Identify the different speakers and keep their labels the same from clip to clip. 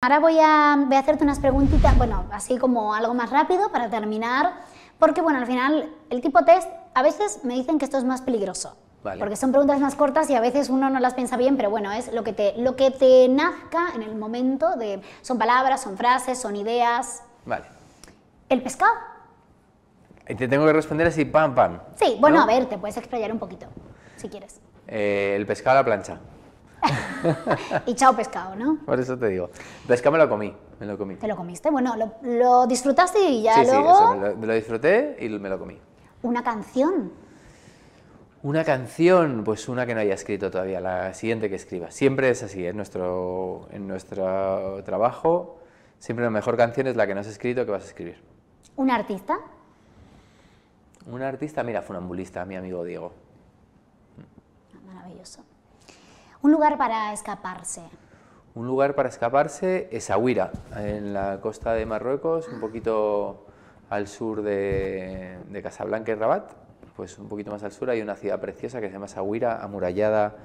Speaker 1: Ahora voy a, voy a hacerte unas preguntitas, bueno, así como algo más rápido para terminar, porque bueno, al final el tipo test, a veces me dicen que esto es más peligroso, Porque son preguntas más cortas y a veces uno no las piensa bien, pero bueno, es lo que te, lo que te nazca en el momento de. Son palabras, son frases, son ideas. Vale. ¿El pescado?
Speaker 2: Y eh, te tengo que responder así, pam, pam.
Speaker 1: Sí, bueno, a ver, te puedes explayar un poquito, si quieres.
Speaker 2: Eh, el pescado a la plancha
Speaker 1: y chao pescado, ¿no?
Speaker 2: Por eso te digo. Pescado me lo comí, me lo comí. ¿Te
Speaker 1: lo comiste? Bueno, lo, disfrutaste y ya luego...
Speaker 2: Sí, me lo, disfruté y me lo comí.
Speaker 1: ¿Una canción?
Speaker 2: Una canción, pues una que no haya escrito todavía, la siguiente que escriba. Siempre es así, en nuestro, en nuestro trabajo, siempre la mejor canción es la que no has escrito que vas a escribir.
Speaker 1: ¿Un artista?
Speaker 2: Un artista, mira, funambulista, mi amigo Diego.
Speaker 1: Maravilloso. Un lugar para escaparse.
Speaker 2: Un lugar para escaparse es Agüira, en la costa de Marruecos, un poquito al sur de, Casablanca y Rabat. Pues un poquito más al sur hay una ciudad preciosa que se llama Agüira, amurallada,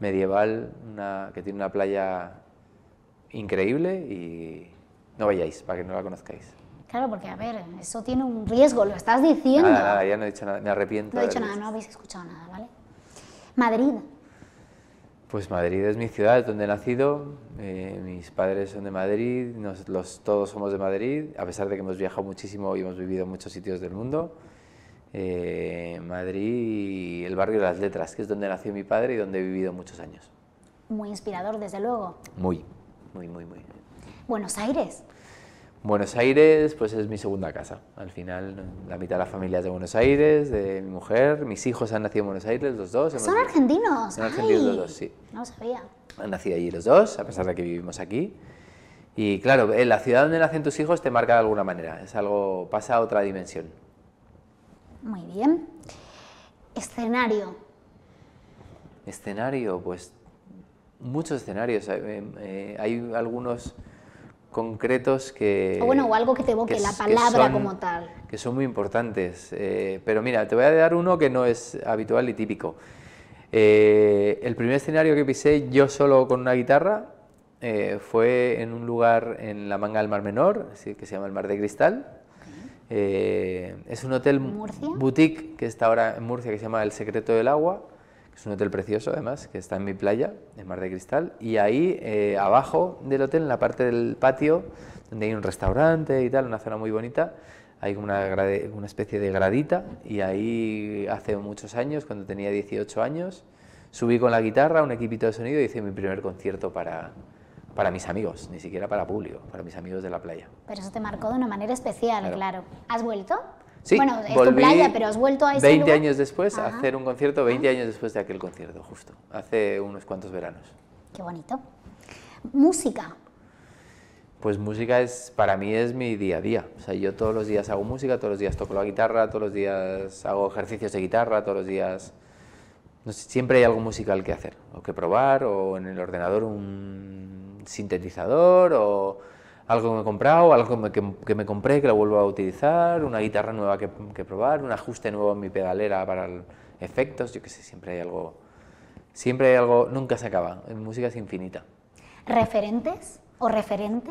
Speaker 2: medieval, una, que tiene una playa increíble y no vayáis para que no la conozcáis.
Speaker 1: Claro, porque a ver, eso tiene un riesgo, lo estás diciendo. Nada,
Speaker 2: nada ya no he dicho nada, me arrepiento. No he dicho nada,
Speaker 1: no habéis escuchado nada, ¿vale? Madrid,
Speaker 2: pues Madrid es mi ciudad, es donde he nacido, eh, mis padres son de Madrid, todos somos de Madrid, a pesar de que hemos viajado muchísimo y hemos vivido en muchos sitios del mundo. Eh, Madrid y el barrio de las letras, que es donde nació mi padre y donde he vivido muchos años.
Speaker 1: Muy inspirador, desde luego.
Speaker 2: Muy, muy, muy, muy.
Speaker 1: Buenos Aires.
Speaker 2: Buenos Aires, pues es mi segunda casa. Al final, la mitad de la familia es de Buenos Aires, de mi mujer. Mis hijos han nacido en Buenos Aires, los dos. Son
Speaker 1: argentinos. Son argentinos los dos, sí. No sabía.
Speaker 2: Han nacido allí los dos, a pesar de que vivimos aquí. Y claro, la ciudad donde nacen tus hijos te marca de alguna manera. Es algo, pasa a otra dimensión.
Speaker 1: Muy bien. Escenario.
Speaker 2: Escenario, pues muchos escenarios. Eh, eh, hay algunos concretos que... O bueno, o
Speaker 1: algo que te evoque que, la palabra como tal.
Speaker 2: Que son muy importantes. Eh, pero mira, te voy a dar uno que no es habitual y típico. Eh, el primer escenario que pisé yo solo con una guitarra eh, fue en un lugar en la manga del Mar Menor, que se llama el Mar de Cristal. es un hotel boutique que está ahora en Murcia, que se llama El Secreto del Agua es un hotel precioso además, que está en mi playa, en Mar de Cristal, y ahí eh, abajo del hotel, en la parte del patio, donde hay un restaurante y tal, una zona muy bonita, hay una, una especie de gradita, y ahí hace muchos años, cuando tenía 18 años, subí con la guitarra, un equipito de sonido, y hice mi primer concierto para, para mis amigos, ni siquiera para público, para mis amigos de la playa.
Speaker 1: Pero eso te marcó de una manera especial, claro. ¿Has vuelto?
Speaker 2: Sí, bueno, pero has vuelto a 20 años después hacer un concierto, 20 ah. años después de aquel concierto, justo, hace unos cuantos veranos.
Speaker 1: Qué bonito. Música.
Speaker 2: Pues música es, para mí es mi día a día. O sea, yo todos los días hago música, todos los días toco la guitarra, todos los días hago ejercicios de guitarra, todos los días... No siempre hay algo musical que hacer, o que probar, o en el ordenador un sintetizador, o algo que me he comprado, algo que, me compré que lo vuelvo a utilizar, una guitarra nueva que, probar, un ajuste nuevo en mi pedalera para efectos, yo qué sé, siempre hay algo, siempre hay algo, nunca se acaba, en música es infinita.
Speaker 1: ¿Referentes o referente?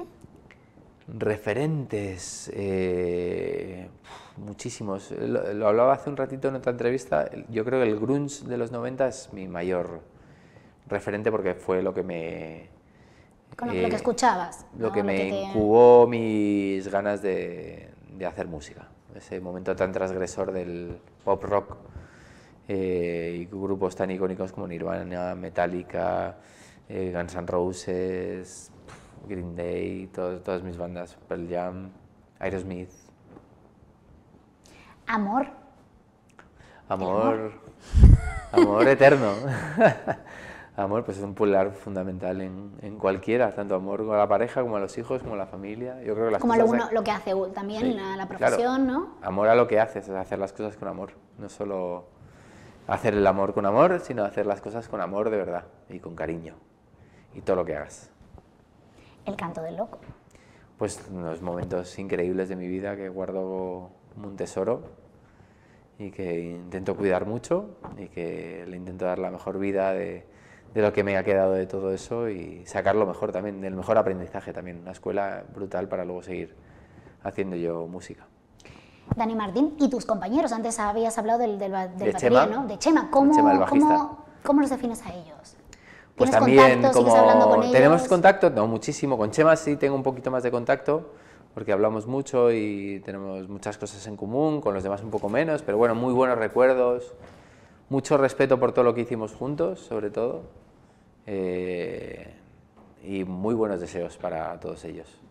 Speaker 2: Referentes, eh, muchísimos. lo, hablaba hace un ratito en otra entrevista, yo creo que el grunge de los 90 es mi mayor referente porque fue lo que me con lo que eh, escuchabas. Lo que me incubó mis ganas de, hacer música. Ese momento tan transgresor del pop rock eh, y grupos tan icónicos como Nirvana, Metallica, eh, Guns N' Roses, Green Day, todas mis bandas, Pearl Jam, Aerosmith. Amor. Amor, amor eterno. amor pues es un pilar fundamental en, en, cualquiera, tanto amor a la pareja como a los hijos, como a la familia. Yo creo que las como cosas
Speaker 1: lo, lo que hace también a la profesión, ¿no?
Speaker 2: Amor a lo que haces, es hacer las cosas con amor, no solo hacer el amor con amor, sino hacer las cosas con amor de verdad y con cariño y todo lo que hagas.
Speaker 1: El canto del loco.
Speaker 2: Pues unos momentos increíbles de mi vida que guardo como un tesoro y que intento cuidar mucho y que le intento dar la mejor vida de de lo que me ha quedado de todo eso y sacar lo mejor también, del mejor aprendizaje también, una escuela brutal para luego seguir haciendo yo música.
Speaker 1: Dani Martín y tus compañeros, antes habías hablado del, del, de ¿no? De Chema, ¿cómo, ¿cómo, cómo los defines a ellos? Pues también como con tenemos
Speaker 2: contacto, no muchísimo, con Chema sí tengo un poquito más de contacto, porque hablamos mucho y tenemos muchas cosas en común, con los demás un poco menos, pero bueno, muy buenos recuerdos, mucho respeto por todo lo que hicimos juntos, sobre todo, eh, y muy buenos deseos para todos ellos.